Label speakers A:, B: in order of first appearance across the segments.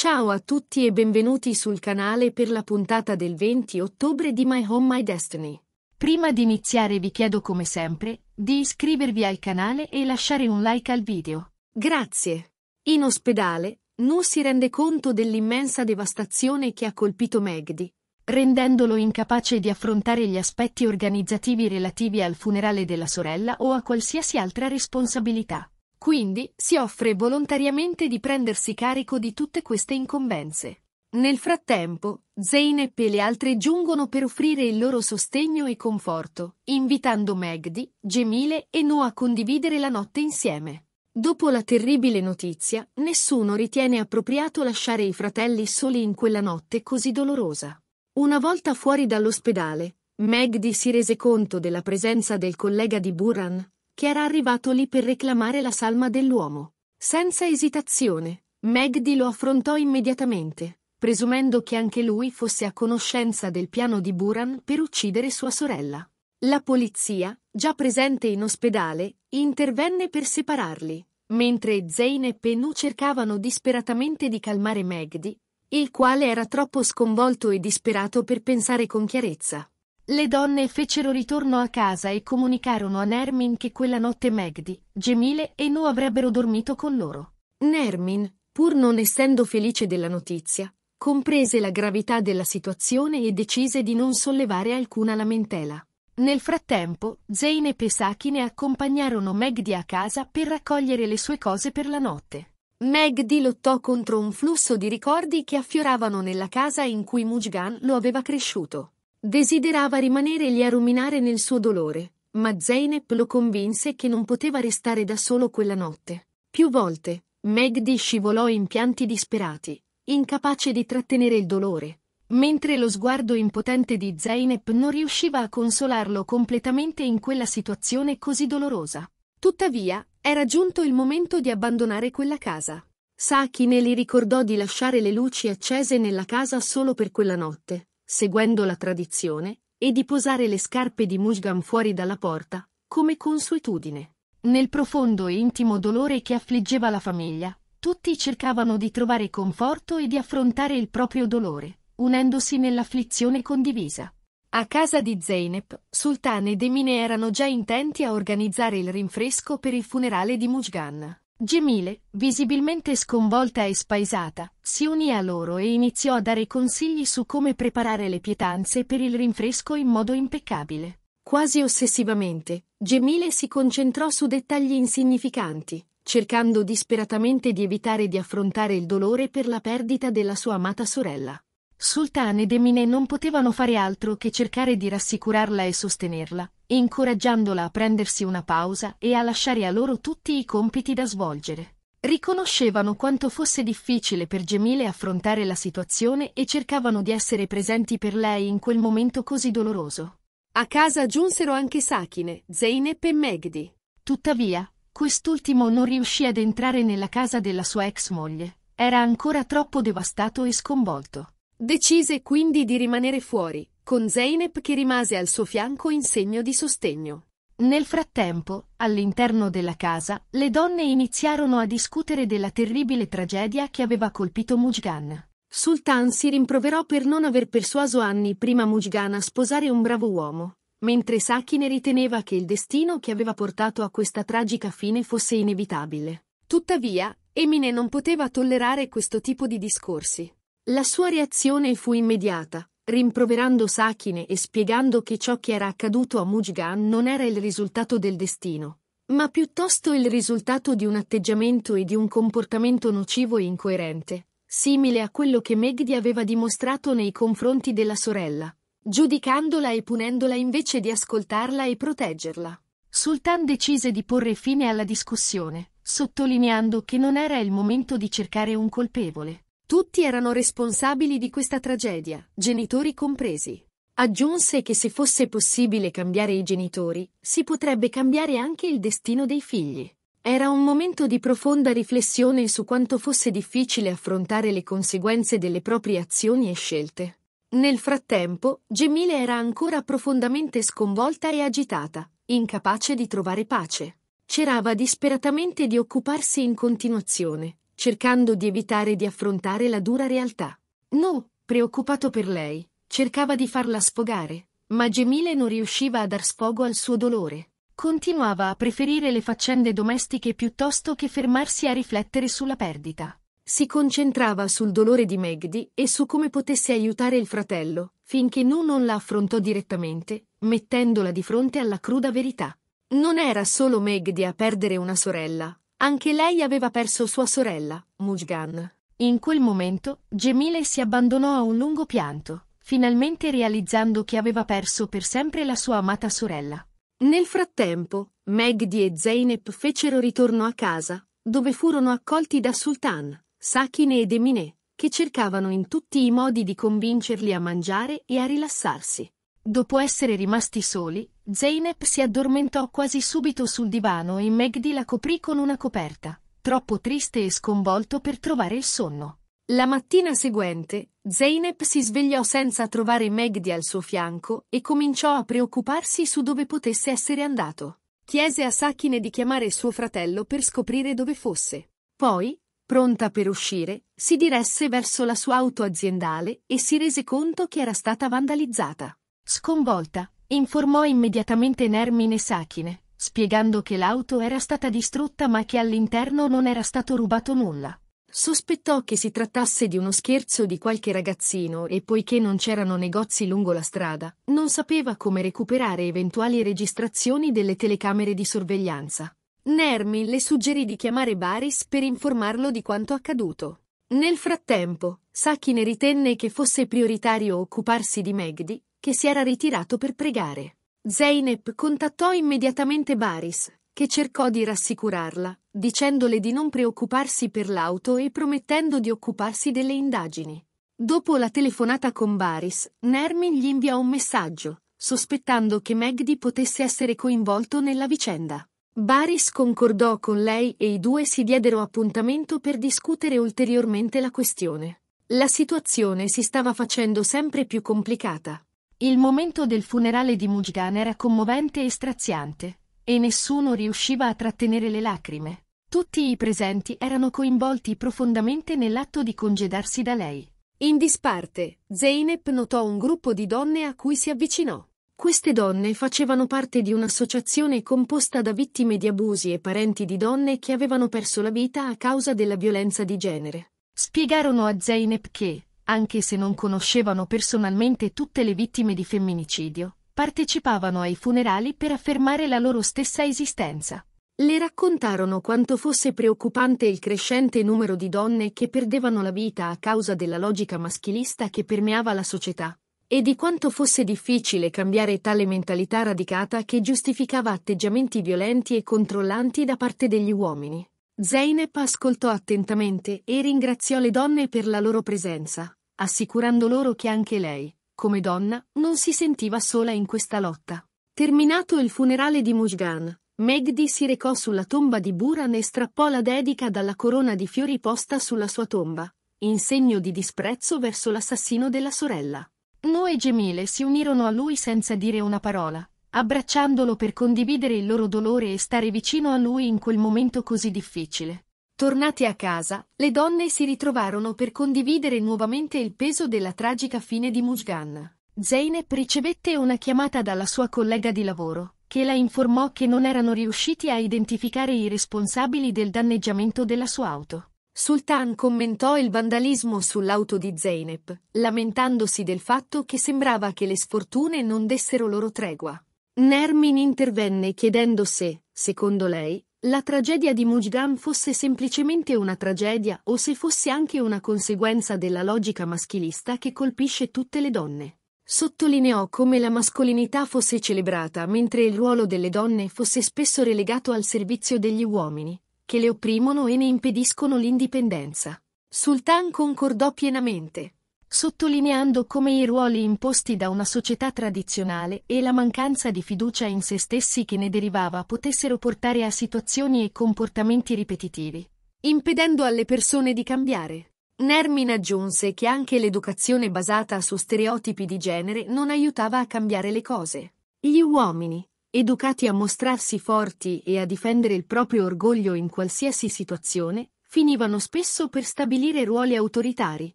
A: Ciao a tutti e benvenuti sul canale per la puntata del 20 ottobre di My Home My Destiny. Prima di iniziare vi chiedo come sempre di iscrivervi al canale e lasciare un like al video. Grazie. In ospedale, Nu si rende conto dell'immensa devastazione che ha colpito Magdi, rendendolo incapace di affrontare gli aspetti organizzativi relativi al funerale della sorella o a qualsiasi altra responsabilità. Quindi si offre volontariamente di prendersi carico di tutte queste incombenze. Nel frattempo, Zeynep e le altre giungono per offrire il loro sostegno e conforto, invitando Magdi, Gemile e Noah a condividere la notte insieme. Dopo la terribile notizia, nessuno ritiene appropriato lasciare i fratelli soli in quella notte così dolorosa. Una volta fuori dall'ospedale, Magdi si rese conto della presenza del collega di Buran, che era arrivato lì per reclamare la salma dell'uomo. Senza esitazione, Magdi lo affrontò immediatamente, presumendo che anche lui fosse a conoscenza del piano di Buran per uccidere sua sorella. La polizia, già presente in ospedale, intervenne per separarli, mentre Zain e Pennu cercavano disperatamente di calmare Magdi, il quale era troppo sconvolto e disperato per pensare con chiarezza. Le donne fecero ritorno a casa e comunicarono a Nermin che quella notte Magdi, Gemile e No avrebbero dormito con loro. Nermin, pur non essendo felice della notizia, comprese la gravità della situazione e decise di non sollevare alcuna lamentela. Nel frattempo, Zein e Pesachine accompagnarono Magdi a casa per raccogliere le sue cose per la notte. Magdi lottò contro un flusso di ricordi che affioravano nella casa in cui Mujgan lo aveva cresciuto. Desiderava rimanere lì a ruminare nel suo dolore, ma Zeynep lo convinse che non poteva restare da solo quella notte. Più volte, Megdi scivolò in pianti disperati, incapace di trattenere il dolore, mentre lo sguardo impotente di Zeynep non riusciva a consolarlo completamente in quella situazione così dolorosa. Tuttavia, era giunto il momento di abbandonare quella casa. Sakine gli ricordò di lasciare le luci accese nella casa solo per quella notte, seguendo la tradizione, e di posare le scarpe di Mushgan fuori dalla porta, come consuetudine. Nel profondo e intimo dolore che affliggeva la famiglia, tutti cercavano di trovare conforto e di affrontare il proprio dolore, unendosi nell'afflizione condivisa. A casa di Zeynep, Sultan ed Emine erano già intenti a organizzare il rinfresco per il funerale di Mujgan. Gemile, visibilmente sconvolta e spaesata, si unì a loro e iniziò a dare consigli su come preparare le pietanze per il rinfresco in modo impeccabile. Quasi ossessivamente, Gemile si concentrò su dettagli insignificanti, cercando disperatamente di evitare di affrontare il dolore per la perdita della sua amata sorella. Sultan ed Emine non potevano fare altro che cercare di rassicurarla e sostenerla, incoraggiandola a prendersi una pausa e a lasciare a loro tutti i compiti da svolgere. Riconoscevano quanto fosse difficile per Gemile affrontare la situazione e cercavano di essere presenti per lei in quel momento così doloroso. A casa giunsero anche Sakine, Zeynep e Megdi. Tuttavia, quest'ultimo non riuscì ad entrare nella casa della sua ex moglie. Era ancora troppo devastato e sconvolto. Decise quindi di rimanere fuori, con Zeynep che rimase al suo fianco in segno di sostegno. Nel frattempo, all'interno della casa, le donne iniziarono a discutere della terribile tragedia che aveva colpito Mujgan. Sultan si rimproverò per non aver persuaso anni prima Mujgan a sposare un bravo uomo, mentre Sakine riteneva che il destino che aveva portato a questa tragica fine fosse inevitabile. Tuttavia, Emine non poteva tollerare questo tipo di discorsi. La sua reazione fu immediata, rimproverando Sakine e spiegando che ciò che era accaduto a Mujgan non era il risultato del destino, ma piuttosto il risultato di un atteggiamento e di un comportamento nocivo e incoerente, simile a quello che Megdi aveva dimostrato nei confronti della sorella, giudicandola e punendola invece di ascoltarla e proteggerla. Sultan decise di porre fine alla discussione, sottolineando che non era il momento di cercare un colpevole. Tutti erano responsabili di questa tragedia, genitori compresi. Aggiunse che se fosse possibile cambiare i genitori, si potrebbe cambiare anche il destino dei figli. Era un momento di profonda riflessione su quanto fosse difficile affrontare le conseguenze delle proprie azioni e scelte. Nel frattempo, Gemile era ancora profondamente sconvolta e agitata, incapace di trovare pace. Cerava disperatamente di occuparsi in continuazione, cercando di evitare di affrontare la dura realtà. No, preoccupato per lei, cercava di farla sfogare, ma Gemile non riusciva a dar sfogo al suo dolore. Continuava a preferire le faccende domestiche piuttosto che fermarsi a riflettere sulla perdita. Si concentrava sul dolore di Megdi e su come potesse aiutare il fratello, finché Nu non la affrontò direttamente, mettendola di fronte alla cruda verità. Non era solo Megdi a perdere una sorella, anche lei aveva perso sua sorella, Mujgan. In quel momento, Gemile si abbandonò a un lungo pianto, finalmente realizzando che aveva perso per sempre la sua amata sorella. Nel frattempo, Megdi e Zeynep fecero ritorno a casa, dove furono accolti da Sultan, Sakine ed Emine, che cercavano in tutti i modi di convincerli a mangiare e a rilassarsi. Dopo essere rimasti soli, Zeynep si addormentò quasi subito sul divano e Megdi la coprì con una coperta, troppo triste e sconvolto per trovare il sonno. La mattina seguente, Zeynep si svegliò senza trovare Megdi al suo fianco e cominciò a preoccuparsi su dove potesse essere andato. Chiese a Sakine di chiamare suo fratello per scoprire dove fosse. Poi, pronta per uscire, si diresse verso la sua auto aziendale e si rese conto che era stata vandalizzata. Sconvolta, informò immediatamente Nermine Sachine, spiegando che l'auto era stata distrutta ma che all'interno non era stato rubato nulla. Sospettò che si trattasse di uno scherzo di qualche ragazzino e poiché non c'erano negozi lungo la strada, non sapeva come recuperare eventuali registrazioni delle telecamere di sorveglianza. Nermi le suggerì di chiamare Baris per informarlo di quanto accaduto. Nel frattempo, Sakine ritenne che fosse prioritario occuparsi di Megdi, che si era ritirato per pregare. Zeynep contattò immediatamente Baris, che cercò di rassicurarla, dicendole di non preoccuparsi per l'auto e promettendo di occuparsi delle indagini. Dopo la telefonata con Baris, Nermin gli inviò un messaggio, sospettando che Magdi potesse essere coinvolto nella vicenda. Baris concordò con lei e i due si diedero appuntamento per discutere ulteriormente la questione. La situazione si stava facendo sempre più complicata. Il momento del funerale di Mujigan era commovente e straziante, e nessuno riusciva a trattenere le lacrime. Tutti i presenti erano coinvolti profondamente nell'atto di congedarsi da lei. In disparte, Zeynep notò un gruppo di donne a cui si avvicinò. Queste donne facevano parte di un'associazione composta da vittime di abusi e parenti di donne che avevano perso la vita a causa della violenza di genere. Spiegarono a Zeynep che, anche se non conoscevano personalmente tutte le vittime di femminicidio, partecipavano ai funerali per affermare la loro stessa esistenza. Le raccontarono quanto fosse preoccupante il crescente numero di donne che perdevano la vita a causa della logica maschilista che permeava la società, e di quanto fosse difficile cambiare tale mentalità radicata che giustificava atteggiamenti violenti e controllanti da parte degli uomini. Zeynep ascoltò attentamente e ringraziò le donne per la loro presenza, assicurando loro che anche lei, come donna, non si sentiva sola in questa lotta. Terminato il funerale di Mujgan, Megdi si recò sulla tomba di Buran e strappò la dedica dalla corona di fiori posta sulla sua tomba, in segno di disprezzo verso l'assassino della sorella. Noe e Gemile si unirono a lui senza dire una parola, abbracciandolo per condividere il loro dolore e stare vicino a lui in quel momento così difficile. Tornate a casa, le donne si ritrovarono per condividere nuovamente il peso della tragica fine di Musgan. Zeynep ricevette una chiamata dalla sua collega di lavoro, che la informò che non erano riusciti a identificare i responsabili del danneggiamento della sua auto. Sultan commentò il vandalismo sull'auto di Zeynep, lamentandosi del fatto che sembrava che le sfortune non dessero loro tregua. Nermin intervenne chiedendo se, secondo lei, la tragedia di Mujgan fosse semplicemente una tragedia o se fosse anche una conseguenza della logica maschilista che colpisce tutte le donne. Sottolineò come la mascolinità fosse celebrata mentre il ruolo delle donne fosse spesso relegato al servizio degli uomini, che le opprimono e ne impediscono l'indipendenza. Sultan concordò pienamente sottolineando come i ruoli imposti da una società tradizionale e la mancanza di fiducia in se stessi che ne derivava potessero portare a situazioni e comportamenti ripetitivi, impedendo alle persone di cambiare. Nermin aggiunse che anche l'educazione basata su stereotipi di genere non aiutava a cambiare le cose. Gli uomini, educati a mostrarsi forti e a difendere il proprio orgoglio in qualsiasi situazione, finivano spesso per stabilire ruoli autoritari,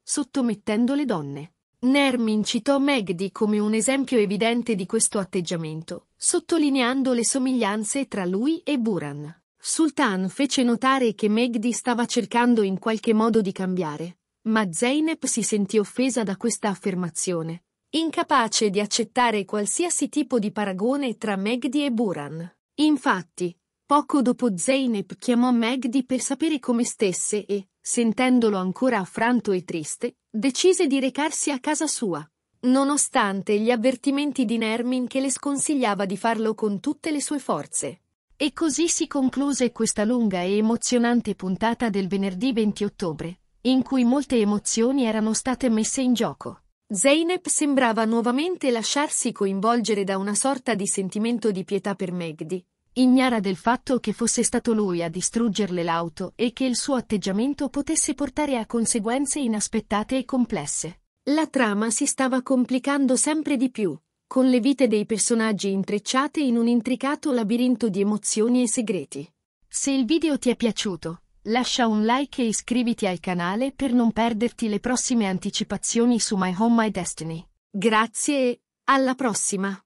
A: sottomettendo le donne. Nermin citò Megdi come un esempio evidente di questo atteggiamento, sottolineando le somiglianze tra lui e Buran. Sultan fece notare che Megdi stava cercando in qualche modo di cambiare, ma Zeynep si sentì offesa da questa affermazione, incapace di accettare qualsiasi tipo di paragone tra Megdi e Buran. Infatti, Poco dopo Zeynep chiamò Magdi per sapere come stesse e, sentendolo ancora affranto e triste, decise di recarsi a casa sua, nonostante gli avvertimenti di Nermin che le sconsigliava di farlo con tutte le sue forze. E così si concluse questa lunga e emozionante puntata del venerdì 20 ottobre, in cui molte emozioni erano state messe in gioco. Zeynep sembrava nuovamente lasciarsi coinvolgere da una sorta di sentimento di pietà per Megdi, ignara del fatto che fosse stato lui a distruggerle l'auto e che il suo atteggiamento potesse portare a conseguenze inaspettate e complesse. La trama si stava complicando sempre di più, con le vite dei personaggi intrecciate in un intricato labirinto di emozioni e segreti. Se il video ti è piaciuto, lascia un like e iscriviti al canale per non perderti le prossime anticipazioni su My Home My Destiny. Grazie e alla prossima!